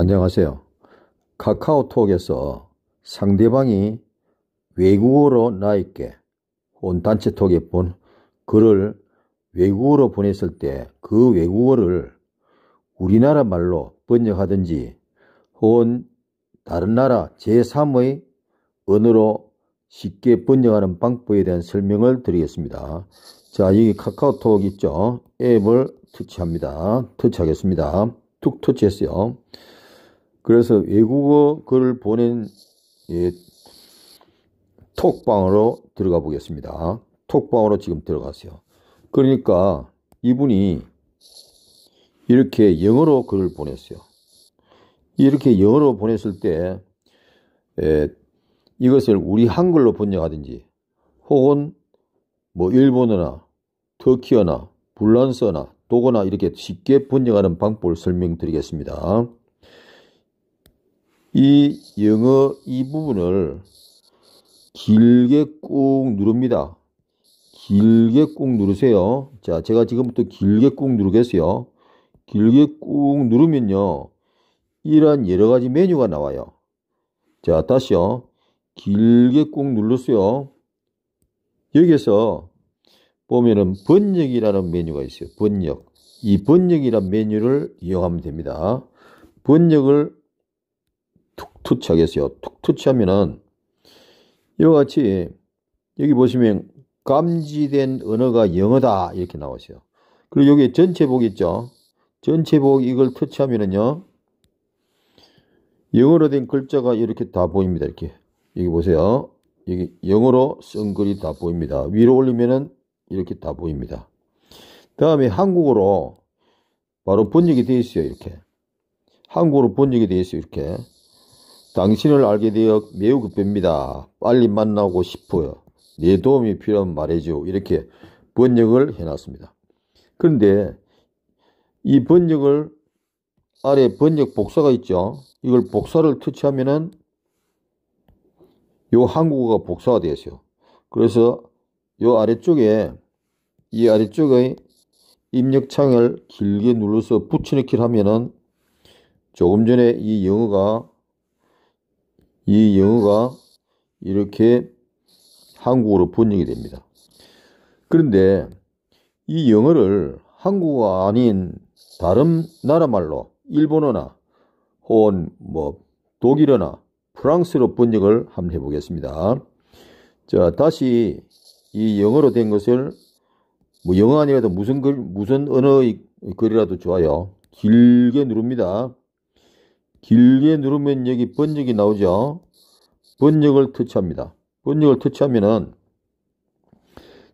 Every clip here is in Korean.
안녕하세요. 카카오톡에서 상대방이 외국어로 나에게 온 단체톡에 본 글을 외국어로 보냈을 때 그 외국어를 우리나라 말로 번역하든지 혹은 다른 나라 제3의 언어로 쉽게 번역하는 방법에 대한 설명을 드리겠습니다. 자, 여기 카카오톡 있죠? 앱을 터치합니다. 터치하겠습니다. 툭 터치했어요. 그래서 외국어 글을 보낸 예, 톡방으로 들어가 보겠습니다. 톡방으로 지금 들어가세요. 그러니까 이분이 이렇게 영어로 글을 보냈어요. 이렇게 영어로 보냈을 때 예, 이것을 우리 한글로 번역하든지 혹은 뭐 일본어나 터키어나 불란서나 도거나 이렇게 쉽게 번역하는 방법을 설명드리겠습니다. 이 영어 이 부분을 길게 꾹 누릅니다. 길게 꾹 누르세요. 자, 제가 지금부터 길게 꾹 누르겠어요. 길게 꾹 누르면요. 이런 여러 가지 메뉴가 나와요. 자, 다시요. 길게 꾹 눌렀어요. 여기에서 보면은 번역이라는 메뉴가 있어요. 번역. 이 번역이라는 메뉴를 이용하면 됩니다. 번역을 툭툭치 하겠어요. 툭툭치 하면은 이와 같이 여기 보시면 감지된 언어가 영어다 이렇게 나오세요. 그리고 여기 전체 복 있죠. 전체 복 이걸 터치하면은요. 영어로 된 글자가 이렇게 다 보입니다. 이렇게 여기 보세요. 여기 영어로 쓴 글이 다 보입니다. 위로 올리면은 이렇게 다 보입니다. 다음에 한국어로 바로 번역이 되어 있어요. 이렇게 한국어로 번역이 되어 있어요. 이렇게 당신을 알게 되어 매우 급합니다. 빨리 만나고 싶어요. 내 도움이 필요하면 말해줘. 이렇게 번역을 해놨습니다. 그런데 이 번역을 아래 번역 복사가 있죠. 이걸 복사를 터치하면은 요 한국어가 복사가 되었어요. 그래서 요 아래쪽에 이 아래쪽에 입력창을 길게 눌러서 붙여넣기를 하면은 조금 전에 이 영어가 이 영어가 이렇게 한국어로 번역이 됩니다. 그런데 이 영어를 한국어 아닌 다른 나라 말로 일본어나 혹은 뭐 독일어나 프랑스로 번역을 한번 해보겠습니다. 자, 다시 이 영어로 된 것을 뭐 영어 아니라도 무슨 글, 무슨 언어의 글이라도 좋아요. 길게 누릅니다. 길게 누르면 여기 번역이 나오죠. 번역을 터치합니다. 번역을 터치하면은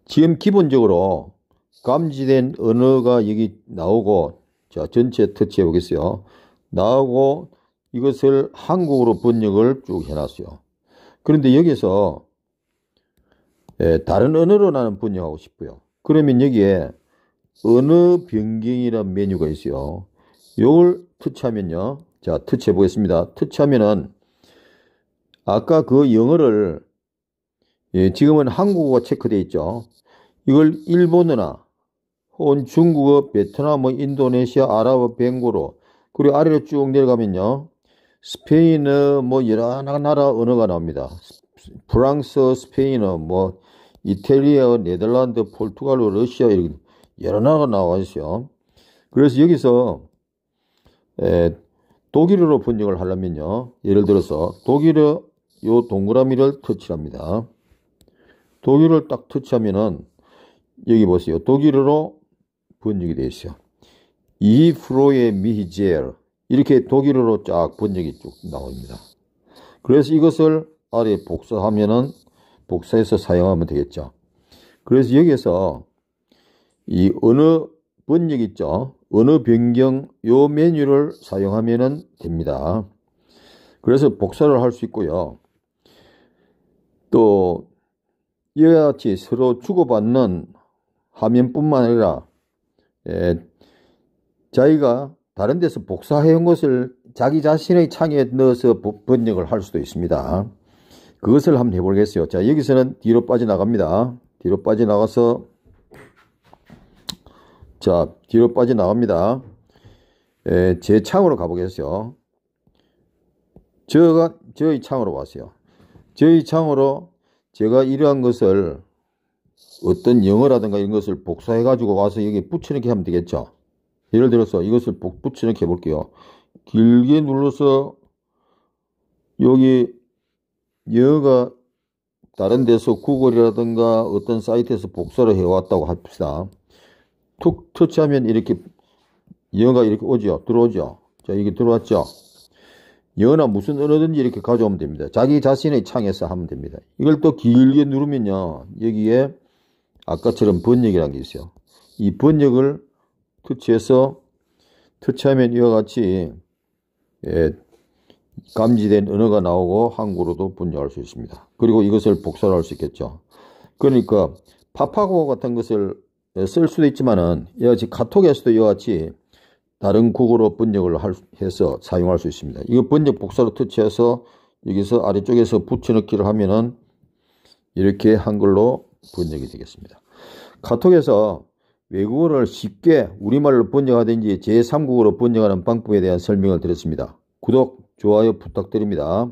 지금 기본적으로 감지된 언어가 여기 나오고 자 전체 터치해 보겠어요. 나오고 이것을 한국어로 번역을 쭉 해놨어요. 그런데 여기서 예, 다른 언어로 나는 번역하고 싶어요. 그러면 여기에 언어 변경이라는 메뉴가 있어요. 이걸 터치하면요. 자, 터치해 보겠습니다. 터치하면은 아까 그 영어를 예, 지금은 한국어가 체크되어 있죠. 이걸 일본어나 혹은 중국어, 베트남어, 뭐 인도네시아, 아랍어, 벵고로 그리고 아래로 쭉 내려가면요. 스페인어 뭐 여러 나라 언어가 나옵니다. 프랑스어, 스페인어, 뭐 이탈리아어, 네덜란드, 포르투갈어, 러시아 이런 여러 나라가 나와 있어요. 그래서 여기서 에, 독일어로 번역을 하려면요. 예를 들어서 독일어 요 동그라미를 터치합니다. 독일어를딱 터치하면은 여기 보세요. 독일어로 번역이 되어 있어요. 이 프로의 미히젤 이렇게 독일어로 쫙 번역이 쭉 나옵니다. 그래서 이것을 아래 복사하면은 복사해서 사용하면 되겠죠. 그래서 여기에서 이 어느 번역 있죠. 언어 변경 요 메뉴를 사용하면 됩니다. 그래서 복사를 할 수 있고요. 또 이와 같이 서로 주고받는 화면뿐만 아니라 예, 자기가 다른 데서 복사해온 것을 자기 자신의 창에 넣어서 번역을 할 수도 있습니다. 그것을 한번 해보겠어요. 자, 여기서는 뒤로 빠져나갑니다. 뒤로 빠져나가서 자, 뒤로 빠져나옵니다 예, 제 창으로 가보겠어요. 저가, 저의 창으로 왔어요. 저의 창으로 제가 이러한 것을 어떤 영어라든가 이런 것을 복사해가지고 와서 여기 붙여넣기 하면 되겠죠. 예를 들어서 이것을 붙여넣기 해볼게요. 길게 눌러서 여기 영어가 다른 데서 구글이라든가 어떤 사이트에서 복사를 해왔다고 합시다. 툭 터치하면 이렇게 연어가 이렇게 오죠. 들어오죠. 자, 이게 들어왔죠. 연어 나 무슨 언어든지 이렇게 가져오면 됩니다. 자기 자신의 창에서 하면 됩니다. 이걸 또 길게 누르면요. 여기에 아까처럼 번역이라는 게 있어요. 이 번역을 터치해서 터치하면 이와 같이 예, 감지된 언어가 나오고 한국어로도 번역할 수 있습니다. 그리고 이것을 복사할 수 있겠죠. 그러니까 파파고 같은 것을 예, 쓸 수도 있지만은 이와 같이 카톡에서도 이와 같이 다른 국어로 번역을 할, 해서 사용할 수 있습니다. 이거 번역 복사로 터치해서 여기서 아래쪽에서 붙여넣기를 하면은 이렇게 한글로 번역이 되겠습니다. 카톡에서 외국어를 쉽게 우리말로 번역하든지 제3국어로 번역하는 방법에 대한 설명을 드렸습니다. 구독, 좋아요 부탁드립니다.